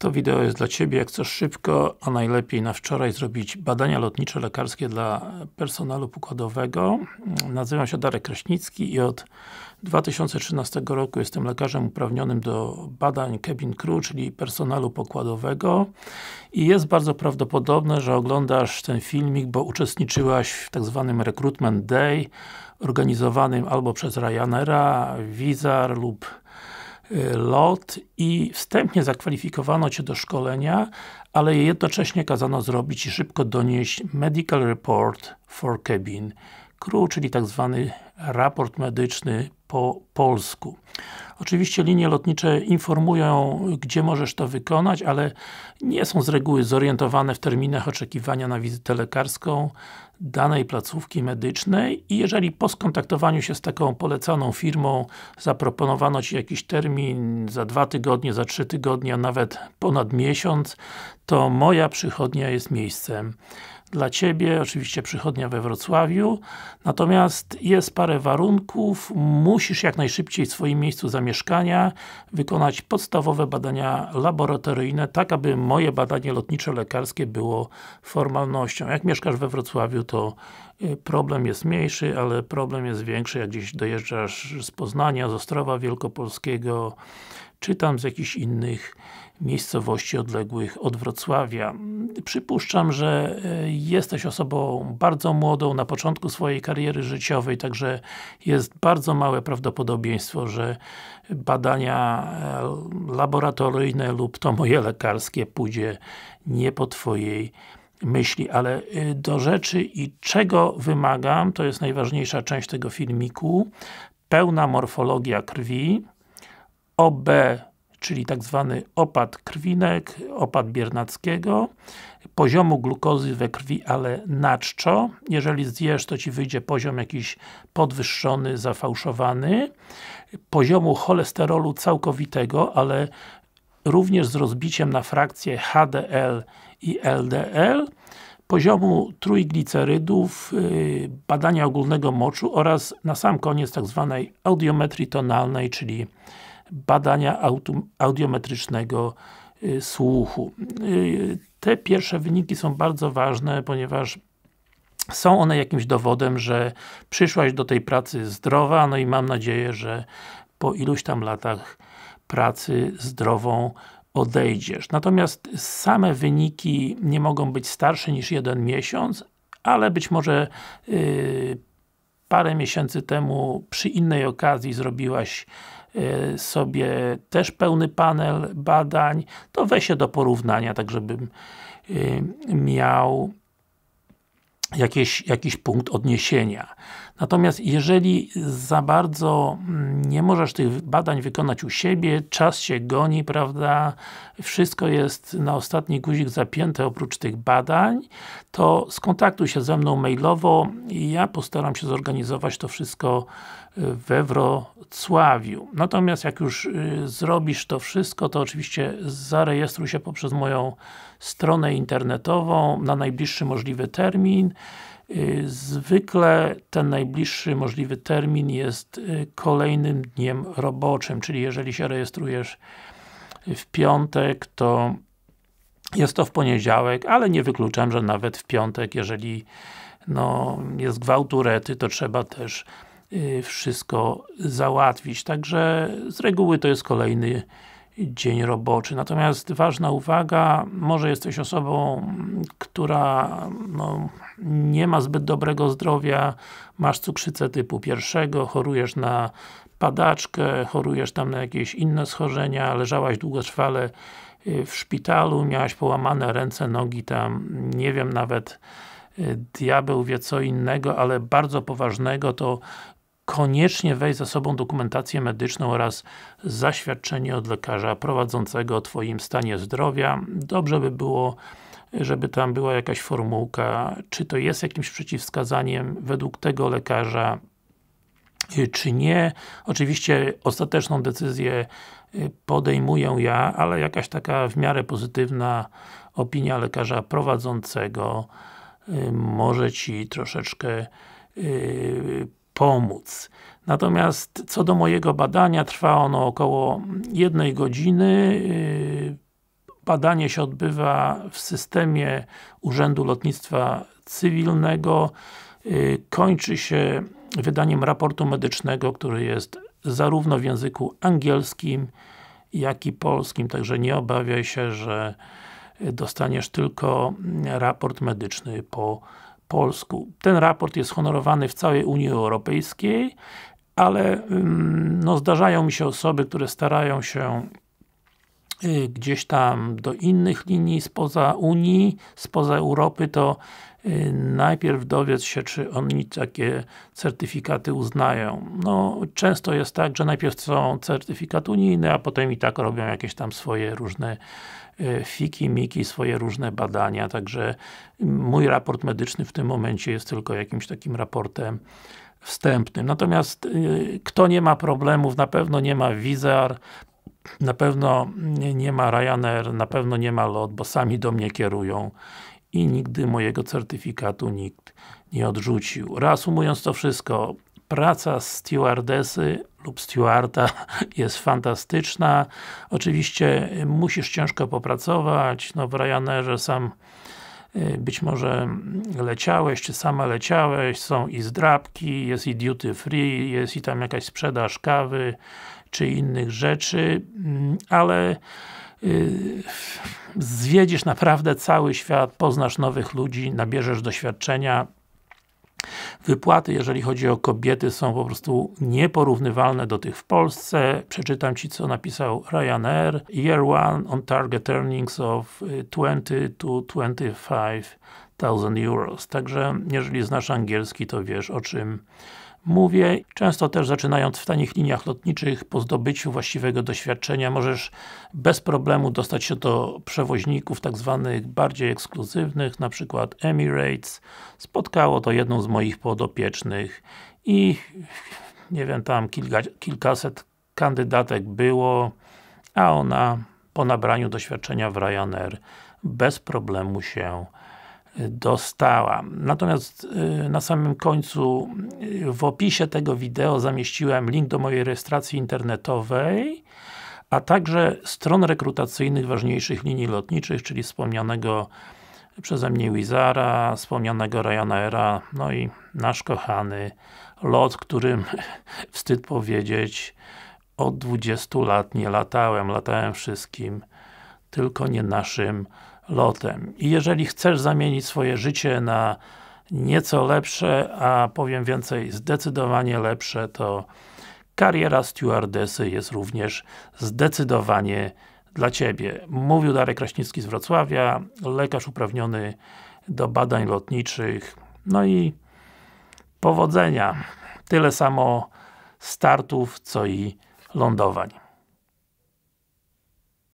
To wideo jest dla Ciebie, jak chcesz szybko, a najlepiej na wczoraj zrobić badania lotnicze lekarskie dla personelu pokładowego. Nazywam się Darek Kraśnicki i od 2013 roku jestem lekarzem uprawnionym do badań cabin crew, czyli personelu pokładowego. I jest bardzo prawdopodobne, że oglądasz ten filmik, bo uczestniczyłaś w tak zwanym Recruitment Day organizowanym albo przez Ryanaira, Wizar lub lot i wstępnie zakwalifikowano Cię do szkolenia, ale jednocześnie kazano zrobić i szybko donieść Medical Report for Cabin Crew, czyli tak zwany raport medyczny po polsku. Oczywiście linie lotnicze informują, gdzie możesz to wykonać, ale nie są z reguły zorientowane w terminach oczekiwania na wizytę lekarską danej placówki medycznej i jeżeli po skontaktowaniu się z taką polecaną firmą zaproponowano Ci jakiś termin za dwa tygodnie, za trzy tygodnie, a nawet ponad miesiąc, to moja przychodnia jest miejscem dla Ciebie, oczywiście przychodnia we Wrocławiu. Natomiast jest parę warunków. Musisz jak najszybciej w swoim miejscu zamieszkania wykonać podstawowe badania laboratoryjne, tak aby moje badanie lotnicze lekarskie było formalnością. Jak mieszkasz we Wrocławiu, to y, problem jest mniejszy, ale problem jest większy, jak gdzieś dojeżdżasz z Poznania, z Ostrowa Wielkopolskiego, czy tam z jakichś innych miejscowości odległych od Wrocławia. Przypuszczam, że e, jesteś osobą bardzo młodą, na początku swojej kariery życiowej, także jest bardzo małe prawdopodobieństwo, że badania e, laboratoryjne lub to moje lekarskie pójdzie nie po Twojej myśli, ale e, do rzeczy i czego wymagam, to jest najważniejsza część tego filmiku, pełna morfologia krwi, OB czyli tak zwany opad krwinek, opad biernackiego, poziomu glukozy we krwi, ale na czczo. Jeżeli zjesz, to Ci wyjdzie poziom jakiś podwyższony, zafałszowany. Poziomu cholesterolu całkowitego, ale również z rozbiciem na frakcje HDL i LDL poziomu trójglicerydów, y, badania ogólnego moczu oraz na sam koniec tak zwanej audiometrii tonalnej, czyli badania audiometrycznego y, słuchu. Y, te pierwsze wyniki są bardzo ważne, ponieważ są one jakimś dowodem, że przyszłaś do tej pracy zdrowa, no i mam nadzieję, że po iluś tam latach pracy zdrową odejdziesz. Natomiast same wyniki nie mogą być starsze niż jeden miesiąc, ale być może yy, parę miesięcy temu przy innej okazji zrobiłaś Y, sobie też pełny panel badań, to weź się do porównania, tak żebym y, miał jakieś, jakiś punkt odniesienia. Natomiast jeżeli za bardzo mm, nie możesz tych badań wykonać u siebie, czas się goni, prawda, wszystko jest na ostatni guzik zapięte oprócz tych badań, to skontaktuj się ze mną mailowo i ja postaram się zorganizować to wszystko y, we Wrocławiu. Natomiast jak już y, zrobisz to wszystko, to oczywiście zarejestruj się poprzez moją stronę internetową na najbliższy możliwy termin. Y, zwykle ten najbliższy możliwy termin jest y, kolejnym dniem roboczym, czyli jeżeli się rejestrujesz w piątek, to jest to w poniedziałek, ale nie wykluczam, że nawet w piątek, jeżeli no, jest gwałt urety, to trzeba też y, wszystko załatwić. Także z reguły to jest kolejny dzień roboczy. Natomiast ważna uwaga, może jesteś osobą, która no, nie ma zbyt dobrego zdrowia, masz cukrzycę typu pierwszego, chorujesz na padaczkę, chorujesz tam na jakieś inne schorzenia, leżałaś długotrwale y, w szpitalu, miałaś połamane ręce, nogi tam, nie wiem nawet y, diabeł wie co innego, ale bardzo poważnego, to koniecznie weź ze sobą dokumentację medyczną oraz zaświadczenie od lekarza prowadzącego o Twoim stanie zdrowia. Dobrze by było żeby tam była jakaś formułka, czy to jest jakimś przeciwwskazaniem według tego lekarza, y, czy nie. Oczywiście ostateczną decyzję y, podejmuję ja, ale jakaś taka w miarę pozytywna opinia lekarza prowadzącego y, może Ci troszeczkę pomóc. Natomiast co do mojego badania, trwa ono około jednej godziny. Yy, badanie się odbywa w systemie Urzędu Lotnictwa Cywilnego. Yy, kończy się wydaniem raportu medycznego, który jest zarówno w języku angielskim, jak i polskim, także nie obawiaj się, że dostaniesz tylko raport medyczny po polsku. Ten raport jest honorowany w całej Unii Europejskiej, ale no, zdarzają mi się osoby, które starają się y, gdzieś tam do innych linii spoza Unii, spoza Europy, to y, najpierw dowiedz się, czy oni takie certyfikaty uznają. No, często jest tak, że najpierw są certyfikat unijny, a potem i tak robią jakieś tam swoje różne E, fiki, miki, swoje różne badania, także mój raport medyczny w tym momencie jest tylko jakimś takim raportem wstępnym. Natomiast e, kto nie ma problemów, na pewno nie ma Wizar, na pewno nie ma Ryanair, na pewno nie ma LOT, bo sami do mnie kierują i nigdy mojego certyfikatu nikt nie odrzucił. Reasumując to wszystko, praca stewardesy lub Stewarta jest fantastyczna. Oczywiście y, musisz ciężko popracować, no w Ryanerze sam y, być może mm, leciałeś, czy sama leciałeś, są i zdrabki, jest i duty free, jest i tam jakaś sprzedaż kawy, czy innych rzeczy, mm, ale y, zwiedzisz naprawdę cały świat, poznasz nowych ludzi, nabierzesz doświadczenia, Wypłaty, jeżeli chodzi o kobiety, są po prostu nieporównywalne do tych w Polsce. Przeczytam Ci, co napisał Ryanair. Year one on target earnings of 20 y, to 25 thousand euros. Także, jeżeli znasz angielski, to wiesz o czym mówię. Często też zaczynając w tanich liniach lotniczych, po zdobyciu właściwego doświadczenia możesz bez problemu dostać się do przewoźników tak zwanych bardziej ekskluzywnych, na przykład Emirates. Spotkało to jedną z moich podopiecznych i nie wiem, tam kilka, kilkaset kandydatek było, a ona po nabraniu doświadczenia w Ryanair bez problemu się dostałam. Natomiast y, na samym końcu y, w opisie tego wideo zamieściłem link do mojej rejestracji internetowej a także stron rekrutacyjnych ważniejszych linii lotniczych, czyli wspomnianego przeze mnie Wizara, wspomnianego Ryanaira, no i nasz kochany lot, którym wstyd powiedzieć od 20 lat nie latałem. Latałem wszystkim, tylko nie naszym lotem. I jeżeli chcesz zamienić swoje życie na nieco lepsze, a powiem więcej, zdecydowanie lepsze, to kariera stewardesy jest również zdecydowanie dla Ciebie. Mówił Darek Kraśnicki z Wrocławia, lekarz uprawniony do badań lotniczych. No i powodzenia. Tyle samo startów, co i lądowań.